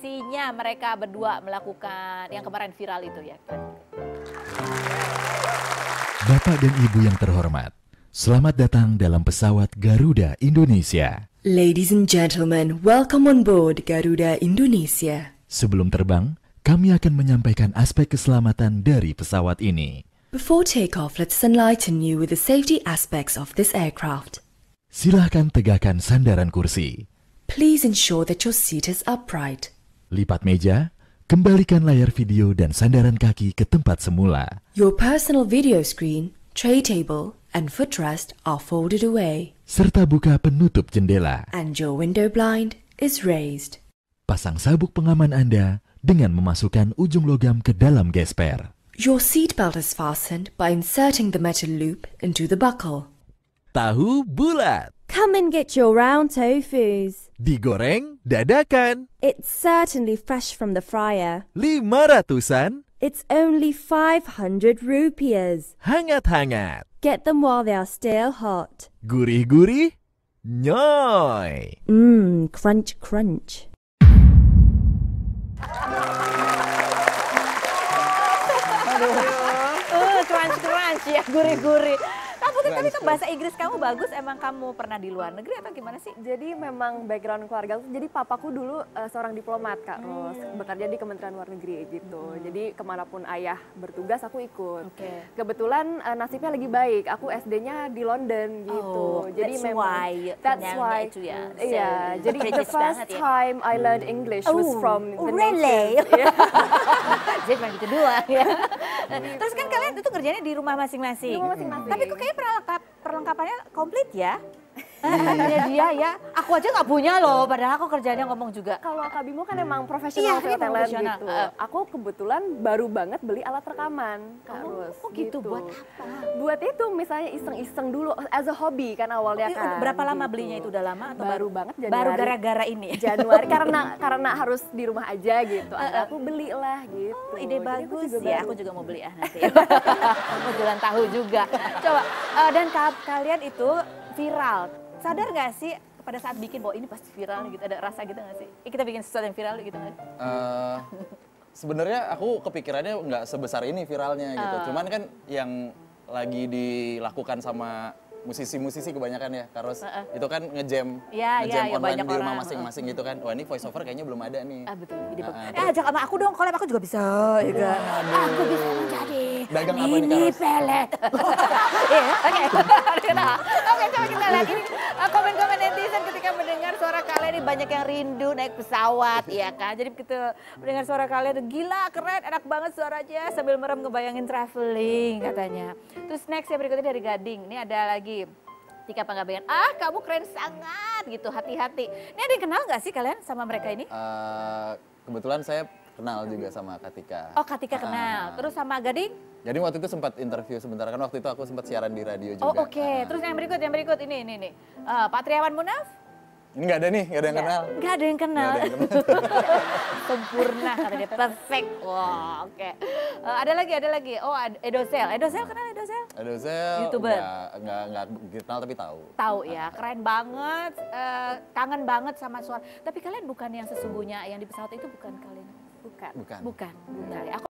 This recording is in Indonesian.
aksinya mereka berdua melakukan yang kemarin viral itu ya. Bapak dan Ibu yang terhormat, selamat datang dalam pesawat Garuda Indonesia. Ladies and gentlemen, welcome on board Garuda Indonesia. Sebelum terbang, kami akan menyampaikan aspek keselamatan dari pesawat ini. Before take off, let's enlighten you with the safety aspects of this aircraft. Silahkan tegakkan sandaran kursi. Please ensure that your seat is upright. Lipat meja, kembalikan layar video dan sandaran kaki ke tempat semula. Your personal video screen, tray table, and footrest are folded away. Serta buka penutup jendela. And your window blind is raised. Pasang sabuk pengaman Anda dengan memasukkan ujung logam ke dalam gesper. Your seatbelt is fastened by inserting the metal loop into the buckle. Tahu bulat. Come and get your round tofus. Digoreng, dadakan. It's certainly fresh from the fryer. Lima ratusan. It's only 500 rupiahs. Hangat-hangat. Get them while they are still hot. Gurih-gurih. Nyoy. Mmm, crunch crunch. Aduh. Uh, crunch crunch ya, gurih-gurih. Ah, kan tapi tuh bahasa Inggris kamu bagus. Emang kamu pernah di luar negeri atau gimana sih? Jadi memang background keluarga aku. Jadi papaku dulu uh, seorang diplomat, Kak hmm. Ros. Hmm. Bekerja di Kementerian Luar Negeri gitu. Hmm. Jadi kemanapun ayah bertugas, aku ikut. Okay. Kebetulan uh, nasibnya lagi baik. Aku SD-nya di London gitu. Oh, jadi that's memang, why. That's why. Itu ya. yeah. Iya, yeah. Jadi the first ya. time I learned English was oh, from oh, the really? Yeah kerja cuma gitu dua ya. Oh, iya. Terus kan kalian itu kerjanya di rumah masing-masing. Di rumah masing-masing. Tapi kok kayaknya perlengkap perlengkapannya komplit ya? Punya dia ya. Aku aja nggak punya loh, padahal aku kerjanya ngomong juga. Kalau Kak Bimo kan emang profesional iya, iya gitu. Uh. Aku kebetulan baru banget beli alat rekaman. kamu oh, Rus. gitu, gitu, buat apa? Buat itu misalnya iseng-iseng dulu as a hobby kan awalnya oh, kan. Berapa lama gitu. belinya itu udah lama atau baru, baru banget Januari? Baru gara-gara ini. Januari karena karena harus di rumah aja gitu. Uh, Aku belilah gitu. Oh, ide Jadi bagus aku ya. Baru. Aku juga mau beli ah nanti. aku jalan tahu juga. Coba uh, dan kalian itu viral sadar gak sih pada saat bikin bahwa ini pasti viral gitu ada rasa gitu gak sih eh, kita bikin sesuatu yang viral gitu nggak kan? uh, eh, sebenarnya aku kepikirannya nggak sebesar ini viralnya gitu uh. cuman kan yang lagi dilakukan sama musisi-musisi kebanyakan ya Karos uh, ah, uh. Ah. itu kan ngejam ya, ya ngejam ya, ya, di rumah masing-masing gitu kan wah ini voice kayaknya belum ada nih ah betul nah, uh, eh ajak sama aku dong kalau aku juga bisa juga gitu. oh, aku bisa menjadi dagang apa nih pelet Oke, oke coba kita lihat ini eh, komen-komen netizen ketika mendengar suara kalian ini banyak yang rindu naik pesawat, ya kan? Jadi kita mendengar suara kalian, gila keren, enak banget suaranya sambil merem ngebayangin traveling katanya. Terus next yang berikutnya dari Gading, ini ada lagi Tika Panggabean. Ah, kamu keren sangat gitu. Hati-hati. Ini ada yang kenal nggak sih kalian sama mereka ini? Uh, kebetulan saya kenal iya, juga iya. sama Katika. Oh, Katika ah. kenal. Terus sama Gading? Jadi waktu itu sempat interview sebentar kan waktu itu aku sempat siaran di radio oh, juga. Oh, oke. Okay. Ah. Terus yang berikut, yang berikut ini, ini, ini. Uh, Pak Triawan Munaf? Nggak ada nih, nggak ada yang kenal. Nggak ada yang kenal. Sempurna kata dia. perfect. Wah, wow, oke. Okay. Uh, eh, ada lagi, ada lagi. Oh, Edosel. Edosel kenal Edosel? Edosel. YouTuber. Nggak, nggak, kenal tapi tahu. Tahu ya, keren banget. Uh, kangen banget sama suara. Tapi kalian bukan yang sesungguhnya, yang di pesawat itu bukan kalian. Bukan. Bukan. Bukan. Bukan. Iya. Aku